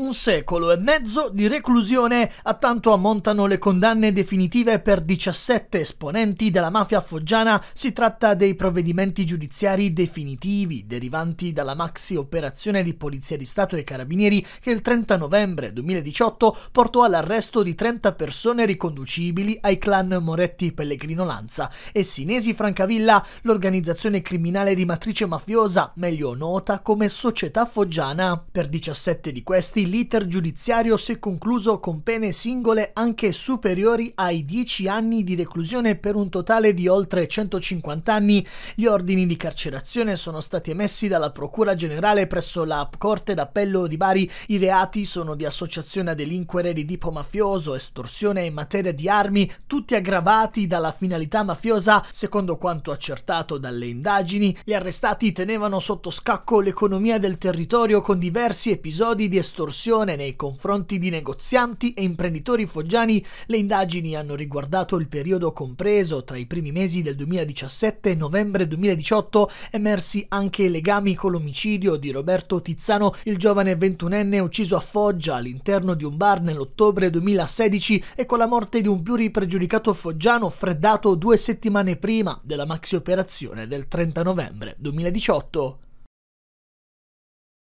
Un secolo e mezzo di reclusione, a tanto ammontano le condanne definitive per 17 esponenti della mafia foggiana. Si tratta dei provvedimenti giudiziari definitivi derivanti dalla maxi operazione di Polizia di Stato e Carabinieri che il 30 novembre 2018 portò all'arresto di 30 persone riconducibili ai clan Moretti Pellegrino Lanza e Sinesi Francavilla, l'organizzazione criminale di matrice mafiosa, meglio nota come Società Foggiana. Per 17 di questi l'iter giudiziario si è concluso con pene singole anche superiori ai 10 anni di reclusione per un totale di oltre 150 anni. Gli ordini di carcerazione sono stati emessi dalla Procura Generale presso la Corte d'Appello di Bari. I reati sono di associazione a delinquere di tipo mafioso, estorsione in materia di armi, tutti aggravati dalla finalità mafiosa, secondo quanto accertato dalle indagini. Gli arrestati tenevano sotto scacco l'economia del territorio con diversi episodi di estorsione estorsione nei confronti di negozianti e imprenditori foggiani, le indagini hanno riguardato il periodo compreso tra i primi mesi del 2017 e novembre 2018, emersi anche legami con l'omicidio di Roberto Tizzano, il giovane ventunenne ucciso a Foggia all'interno di un bar nell'ottobre 2016 e con la morte di un più ripregiudicato foggiano freddato due settimane prima della maxi operazione del 30 novembre 2018.